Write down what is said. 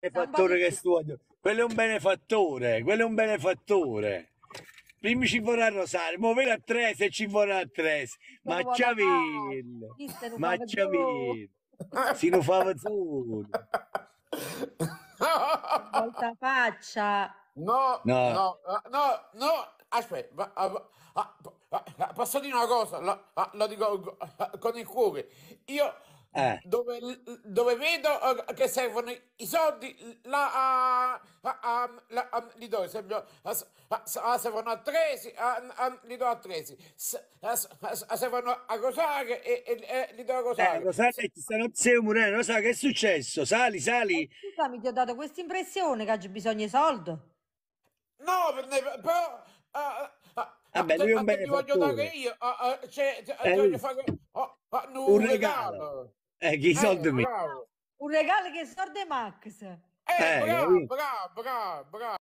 benefattore che studio. Quello è un benefattore, quello è un benefattore. Prima ci vorrà Rosario, mo vedi a tre se ci vorrà a tre. Ma Ciavillo, ma Ciavillo, si lo fa solo. Volta faccia. No, no, no, no, no. aspetta, posso dire una cosa, lo dico con il cuore. Io eh. dove, dove, vedo eh, che servono i soldi, la, uh, uh, um, li do esempio, servono a Tresi, li do a Tresi, servono a Rosario e, e, li do a Rosario. Eh, Rosario ti stanno zio Mureno, eh, Rosario che è successo? Sali, sali. Eh, mi ti ho dato questa impressione che oggi bisogno i soldi. No, però... Uh, eh, Vabbè, ah, lui è un benefattore. Ti voglio dare io, uh, uh, cioè, eh. voglio fare oh, un regalo. regalo. Eh, che eh, soldi eh, Un regalo che i soldi Max. Eh, eh bravo, bravo, bravo, bravo.